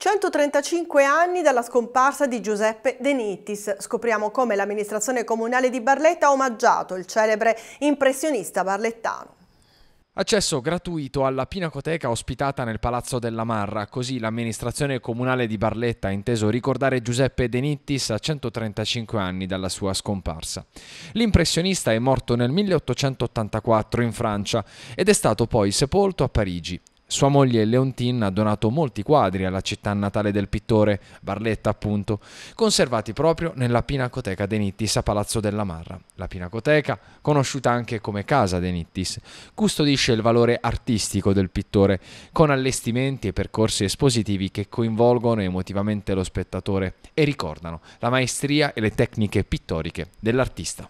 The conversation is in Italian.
135 anni dalla scomparsa di Giuseppe De Nittis. Scopriamo come l'amministrazione comunale di Barletta ha omaggiato il celebre impressionista barlettano. Accesso gratuito alla pinacoteca ospitata nel Palazzo della Marra, così l'amministrazione comunale di Barletta ha inteso ricordare Giuseppe De Nittis a 135 anni dalla sua scomparsa. L'impressionista è morto nel 1884 in Francia ed è stato poi sepolto a Parigi. Sua moglie Leontine ha donato molti quadri alla città natale del pittore, Barletta appunto, conservati proprio nella Pinacoteca De Nittis a Palazzo della Marra. La Pinacoteca, conosciuta anche come Casa De Nittis, custodisce il valore artistico del pittore, con allestimenti e percorsi espositivi che coinvolgono emotivamente lo spettatore e ricordano la maestria e le tecniche pittoriche dell'artista.